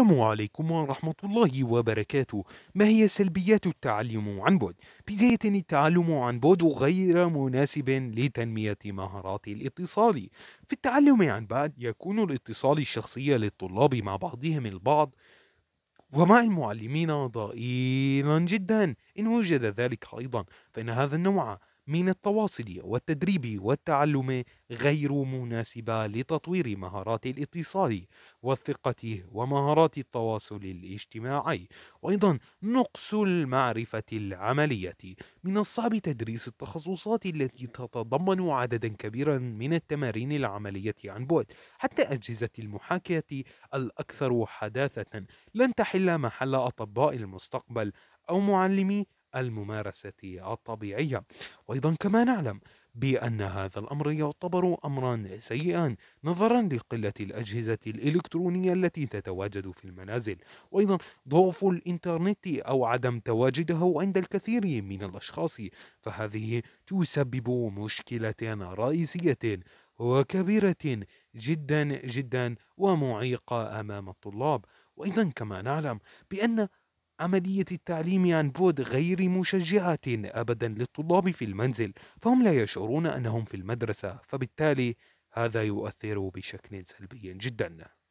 السلام عليكم ورحمة الله وبركاته ما هي سلبيات التعلم عن بعد؟ بداية التعلم عن بعد غير مناسب لتنمية مهارات الاتصال في التعلم عن بعد يكون الاتصال الشخصي للطلاب مع بعضهم البعض ومع المعلمين ضئيلا جدا إن وجد ذلك أيضا فإن هذا النوع من التواصل والتدريب والتعلم غير مناسبة لتطوير مهارات الاتصال والثقة ومهارات التواصل الاجتماعي وأيضا نقص المعرفة العملية من الصعب تدريس التخصصات التي تتضمن عددا كبيرا من التمارين العملية عن بعد حتى أجهزة المحاكاة الأكثر حداثة لن تحل محل أطباء المستقبل أو معلمي الممارسة الطبيعية وأيضا كما نعلم بأن هذا الأمر يعتبر أمرا سيئا نظرا لقلة الأجهزة الإلكترونية التي تتواجد في المنازل وأيضا ضعف الإنترنت أو عدم تواجده عند الكثير من الأشخاص فهذه تسبب مشكلة رئيسية وكبيرة جدا جدا ومعيقة أمام الطلاب وأيضا كما نعلم بأن عملية التعليم عن بعد غير مشجعة أبدا للطلاب في المنزل فهم لا يشعرون أنهم في المدرسة فبالتالي هذا يؤثر بشكل سلبي جدا